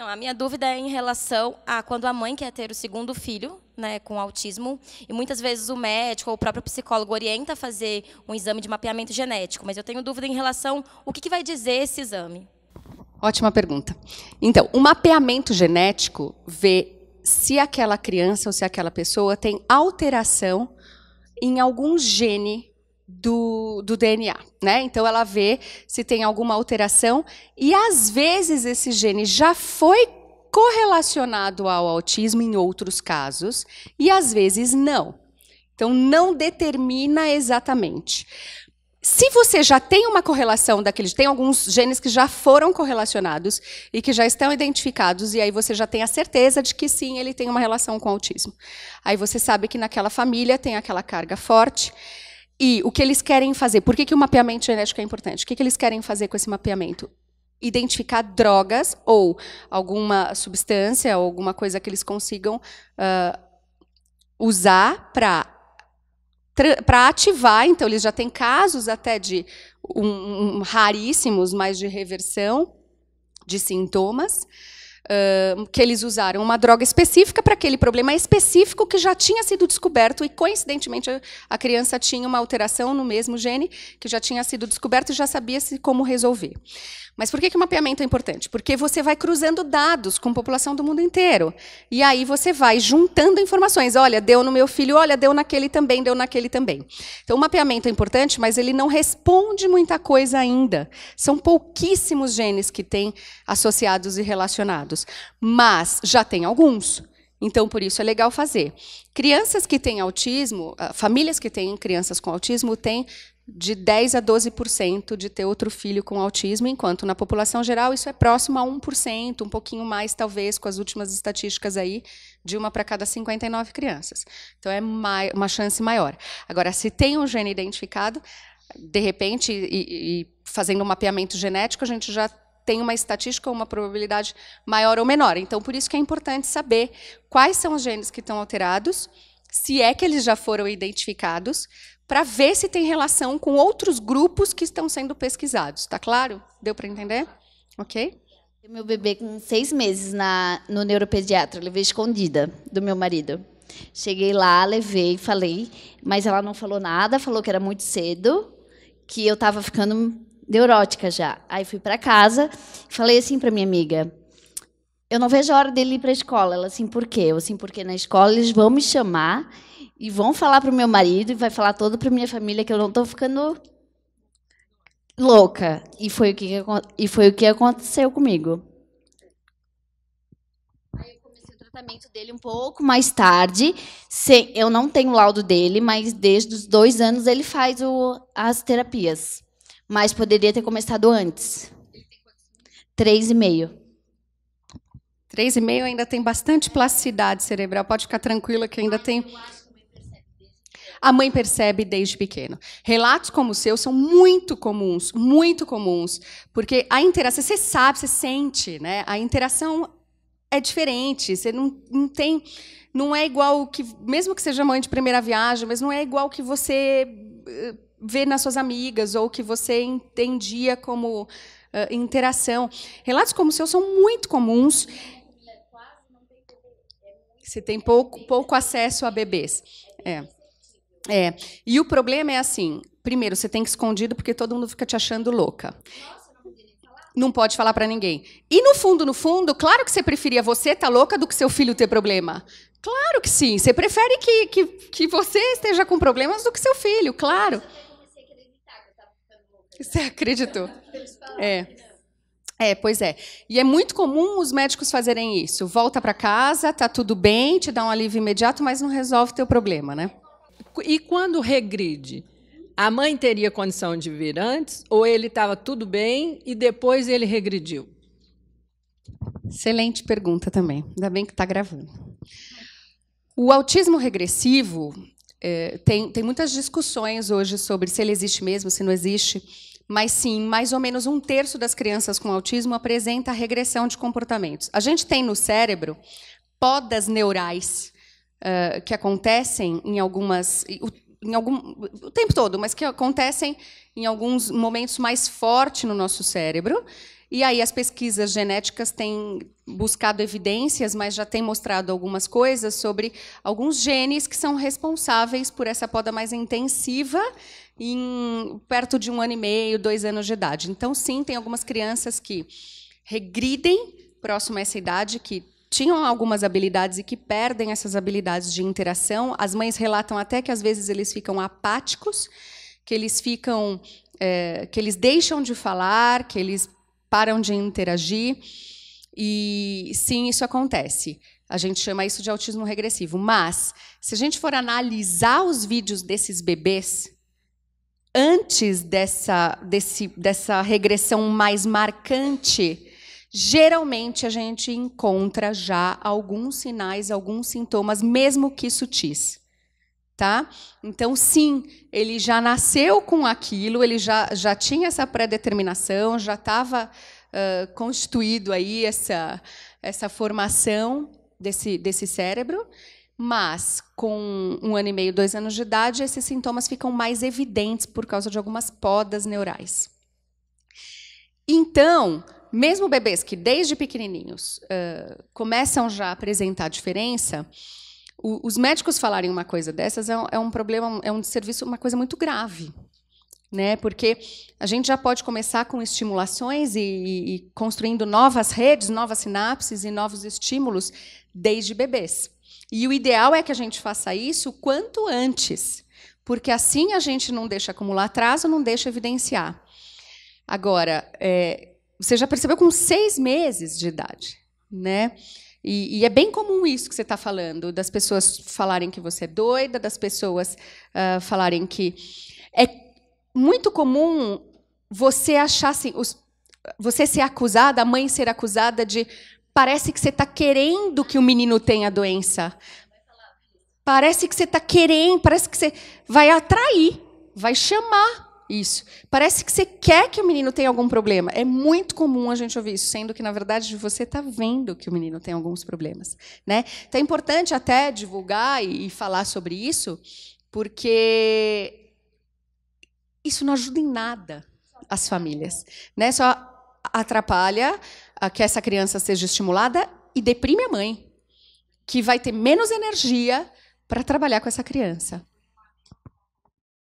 Não, a minha dúvida é em relação a quando a mãe quer ter o segundo filho, né, com autismo, e muitas vezes o médico ou o próprio psicólogo orienta a fazer um exame de mapeamento genético, mas eu tenho dúvida em relação o que, que vai dizer esse exame. Ótima pergunta. Então, o mapeamento genético vê se aquela criança ou se aquela pessoa tem alteração em algum gene do, do, DNA, né? Então ela vê se tem alguma alteração e às vezes esse gene já foi correlacionado ao autismo em outros casos e às vezes não. Então não determina exatamente. Se você já tem uma correlação daqueles, tem alguns genes que já foram correlacionados e que já estão identificados, e aí você já tem a certeza de que sim, ele tem uma relação com autismo. Aí você sabe que naquela família tem aquela carga forte. E o que eles querem fazer? Por que, que o mapeamento genético é importante? O que, que eles querem fazer com esse mapeamento? Identificar drogas ou alguma substância, ou alguma coisa que eles consigam uh, usar para para ativar, então eles já têm casos até de um, um, raríssimos, mas de reversão de sintomas que eles usaram uma droga específica para aquele problema específico que já tinha sido descoberto e, coincidentemente, a, a criança tinha uma alteração no mesmo gene que já tinha sido descoberto e já sabia-se como resolver. Mas por que, que o mapeamento é importante? Porque você vai cruzando dados com a população do mundo inteiro. E aí você vai juntando informações. Olha, deu no meu filho, olha, deu naquele também, deu naquele também. Então, o mapeamento é importante, mas ele não responde muita coisa ainda. São pouquíssimos genes que têm associados e relacionados casos, mas já tem alguns. Então, por isso é legal fazer. Crianças que têm autismo, ah, famílias que têm crianças com autismo, têm de 10 a 12% de ter outro filho com autismo, enquanto na população geral isso é próximo a 1%, um pouquinho mais talvez com as últimas estatísticas aí, de uma para cada 59 crianças. Então é uma chance maior. Agora, se tem um gene identificado, de repente, e, e fazendo um mapeamento genético, a gente já tem uma estatística ou uma probabilidade maior ou menor. Então, por isso que é importante saber quais são os genes que estão alterados, se é que eles já foram identificados, para ver se tem relação com outros grupos que estão sendo pesquisados. Tá claro? Deu para entender? Ok? Meu bebê com seis meses na, no neuropediatra, levei escondida do meu marido. Cheguei lá, levei, falei, mas ela não falou nada, falou que era muito cedo, que eu estava ficando neurótica já. Aí fui para casa e falei assim para minha amiga: eu não vejo a hora dele ir para a escola. Ela assim, por quê? Eu assim, porque na escola eles vão me chamar e vão falar para o meu marido e vai falar todo para minha família que eu não estou ficando louca. E foi o que e foi o que aconteceu comigo. Aí eu comecei o tratamento dele um pouco mais tarde. eu não tenho laudo dele, mas desde os dois anos ele faz o, as terapias. Mas poderia ter começado antes. Três e meio. Três e meio ainda tem bastante plasticidade cerebral. Pode ficar tranquila que ainda tem... A mãe percebe desde pequeno. Relatos como o seu são muito comuns, muito comuns, porque a interação, você sabe, você sente, né? A interação é diferente, você não, não tem, não é igual que, mesmo que seja mãe de primeira viagem, mas não é igual que você eh, vê nas suas amigas ou que você entendia como uh, interação. Relatos como o seu são muito comuns. Você tem pouco, pouco acesso a bebês. É. é. E o problema é assim: primeiro, você tem que escondido porque todo mundo fica te achando louca. Não pode falar para ninguém. E no fundo, no fundo, claro que você preferia você estar tá louca do que seu filho ter problema. Claro que sim. Você prefere que, que, que você esteja com problemas do que seu filho, claro. Você acreditou? É. É, pois é. E é muito comum os médicos fazerem isso. Volta para casa, tá tudo bem, te dá um alívio imediato, mas não resolve teu problema, né? E quando regride? A mãe teria condição de vir antes ou ele estava tudo bem e depois ele regrediu? Excelente pergunta também. Ainda bem que está gravando. O autismo regressivo é, tem, tem muitas discussões hoje sobre se ele existe mesmo, se não existe mas sim, mais ou menos um terço das crianças com autismo apresenta regressão de comportamentos. A gente tem no cérebro podas neurais uh, que acontecem em algumas. Em algum, o tempo todo, mas que acontecem em alguns momentos mais forte no nosso cérebro, e aí as pesquisas genéticas têm buscado evidências, mas já têm mostrado algumas coisas sobre alguns genes que são responsáveis por essa poda mais intensiva em perto de um ano e meio, dois anos de idade. Então, sim, tem algumas crianças que regridem próximo a essa idade, que tinham algumas habilidades e que perdem essas habilidades de interação. As mães relatam até que às vezes eles ficam apáticos, que eles ficam, é, que eles deixam de falar, que eles param de interagir. E sim, isso acontece. A gente chama isso de autismo regressivo. Mas, se a gente for analisar os vídeos desses bebês, antes dessa, desse, dessa regressão mais marcante, geralmente a gente encontra já alguns sinais, alguns sintomas, mesmo que sutis tá? Então, sim, ele já nasceu com aquilo, ele já, já tinha essa pré-determinação, já estava uh, constituído aí essa, essa formação desse, desse cérebro, mas com um ano e meio, dois anos de idade, esses sintomas ficam mais evidentes por causa de algumas podas neurais. Então, mesmo bebês que desde pequenininhos uh, começam já a apresentar diferença, o, os médicos falarem uma coisa dessas é, é um problema, é um serviço, uma coisa muito grave, né? Porque a gente já pode começar com estimulações e, e, e, construindo novas redes, novas sinapses e novos estímulos desde bebês. E o ideal é que a gente faça isso quanto antes, porque assim a gente não deixa acumular atraso, não deixa evidenciar. Agora, é, você já percebeu com seis meses de idade, né? E, e, é bem comum isso que você está falando, das pessoas falarem que você é doida, das pessoas uh, falarem que. É muito comum você achar assim. Os, você ser acusada, a mãe ser acusada de. Parece que você está querendo que o menino tenha a doença. Parece que você está querendo, parece que você vai atrair, vai chamar isso. Parece que você quer que o menino tenha algum problema. É muito comum a gente ouvir isso, sendo que, na verdade, você está vendo que o menino tem alguns problemas. Né? Então é importante até divulgar e, falar sobre isso, porque isso não ajuda em nada as famílias. Né? Só atrapalha que essa criança seja estimulada e deprime a mãe, que vai ter menos energia para trabalhar com essa criança.